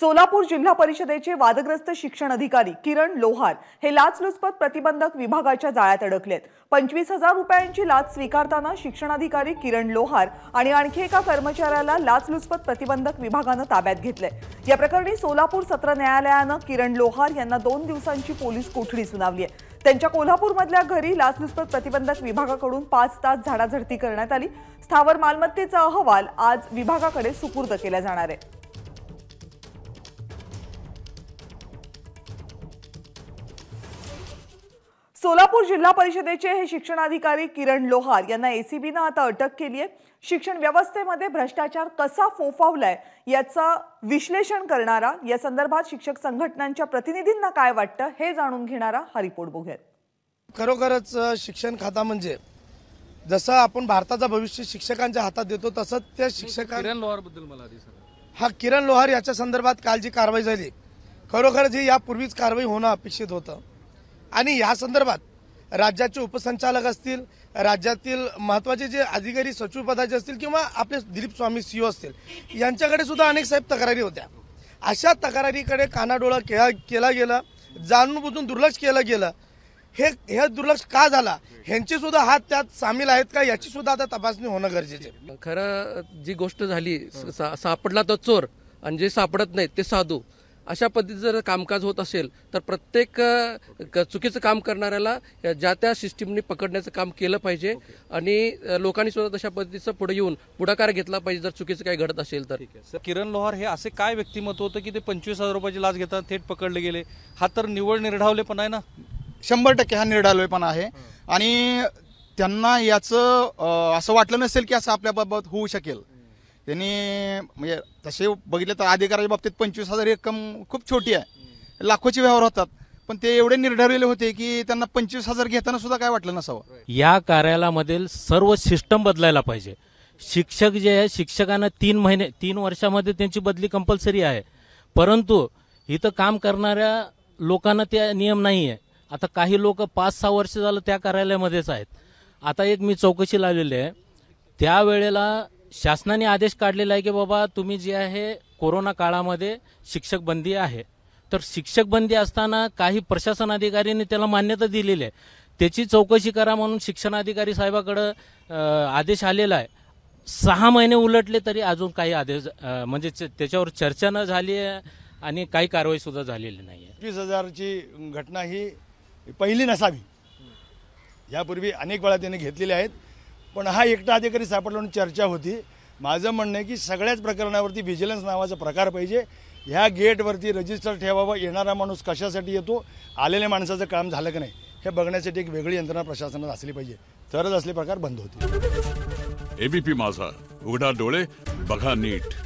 सोलापूर जिल्हा परिषदेचे वादग्रस्त शिक्षण अधिकारी किरण लोहार हे लाचलुचपत प्रतिबंधक विभागाच्या जाळ्यात अडकलेत पंचवीस हजार रुपयांची लाच स्वीकारताना शिक्षणाधिकारी किरण लोहार आणि आणखी एका कर्मचाऱ्याला लाचलुचपत प्रतिबंधक विभागानं ताब्यात घेतलंय या प्रकरणी सोलापूर सत्र न्यायालयानं किरण लोहार यांना दोन दिवसांची पोलीस कोठडी सुनावली आहे त्यांच्या कोल्हापूरमधल्या घरी लाचलुचपत प्रतिबंधक विभागाकडून पाच तास झाडाझडती करण्यात आली स्थावर मालमत्तेचा अहवाल आज विभागाकडे सुपूर्द केला जाणार आहे सोलापूर जिल्हा परिषदेचे हे शिक्षणाधिकारी किरण लोहार यांना एसीबीनं आता अटक केली आहे शिक्षण व्यवस्थेमध्ये भ्रष्टाचार कसा फोफावलाय याचं विश्लेषण करणारा या संदर्भात शिक्षक संघटनांच्या प्रतिनिधींना काय वाटतं हे जाणून घेणारा हा रिपोर्ट बघूयात खरोखरच शिक्षण खाता म्हणजे जसं आपण भारताचं भविष्य शिक्षकांच्या हातात देतो तसंच त्या शिक्षक किरण लोहार बद्दल मला हा किरण लोहार याच्या संदर्भात काल जी कारवाई झाली खरोखरच ही यापूर्वीच कारवाई होणं अपेक्षित होतं आणि ह्या संदर्भात राज्याचे उपसंचालक असतील राज्यातील महत्त्वाचे जे अधिकारी सचिव पदाचे असतील किंवा आपले दिलीप स्वामी सीओ असतील यांच्याकडे सुद्धा अनेक साहेब तक्रारी होत्या अशा तक्रारीकडे कानाडोळा केला केला गेला जाणून बुजून दुर्लक्ष केलं गेलं हे हे दुर्लक्ष का झाला ह्यांचे सुद्धा हात त्यात सामील आहेत का याची सुद्धा आता तपासणी होणं गरजेचे खरं जी गोष्ट झाली सापडला तर चोर आणि जे सापडत नाही ते साधू अशा पद्धतीचं जर कामकाज होत असेल तर प्रत्येक चुकीचं काम करणाऱ्याला ज्या त्या सिस्टीमने पकडण्याचं काम केलं पाहिजे आणि लोकांनी सुद्धा तशा पद्धतीचं पुढे येऊन पुढाकार घेतला पाहिजे जर चुकीचं काही घडत असेल तर किरण लोहार हे असे काय व्यक्तिमत्व होतं की ते पंचवीस हजार रुपयाची लाच घेतात थेट पकडले गेले हा तर निवड पण आहे ना शंभर टक्के हा पण आहे आणि त्यांना याचं असं वाटलं नसेल की असं आपल्याबाबत होऊ शकेल त्यांनी म्हणजे तसे बघितले तर अधिकाराच्या बाबतीत पंचवीस हजार रक्कम खूप छोटी आहे लाखोचे व्यवहार होतात पण ते एवढे निर्धारलेले होते की त्यांना पंचवीस हजार घेताना सुद्धा काय वाटलं नसावं या कार्यालयामधील सर्व सिस्टम बदलायला पाहिजे शिक्षक जे आहे शिक्षकांना तीन महिने तीन वर्षामध्ये त्यांची बदली कंपल्सरी आहे परंतु इथं काम करणाऱ्या लोकांना त्या नियम नाही आहे आता काही लोक पाच सहा वर्ष झालं त्या कार्यालयामध्येच आहेत आता एक मी चौकशी लावलेली आहे त्यावेळेला शासनाने आदेश काढलेला आहे की बाबा तुम्ही जे आहे कोरोना काळामध्ये शिक्षक बंदी आहे तर शिक्षक बंदी असताना काही प्रशासन अधिकाऱ्यांनी त्याला मान्यता दिलेली आहे त्याची चौकशी करा म्हणून शिक्षणाधिकारी साहेबाकडं आदेश आलेला आहे सहा महिने उलटले तरी अजून काही आदेश म्हणजे त्याच्यावर चर्चा न झाली आहे आणि काही कारवाई सुद्धा झालेली नाही आहे वीस हजारची घटना ही पहिली नसावी यापूर्वी अनेक वेळा त्याने घेतलेल्या आहेत पण हा एकटा अधिकारी सापडला म्हणून चर्चा होती माझं म्हणणं आहे की सगळ्याच प्रकरणावरती व्हिजिलन्स नावाचा प्रकार पाहिजे ह्या गेटवरती रजिस्टर ठेवावं येणारा माणूस कशासाठी येतो आलेल्या माणसाचं काम झालं की नाही हे बघण्यासाठी एक वेगळी यंत्रणा प्रशासनात असली पाहिजे तरच असले प्रकार बंद होते एबीपी माझा उघडा डोळे बघा नीट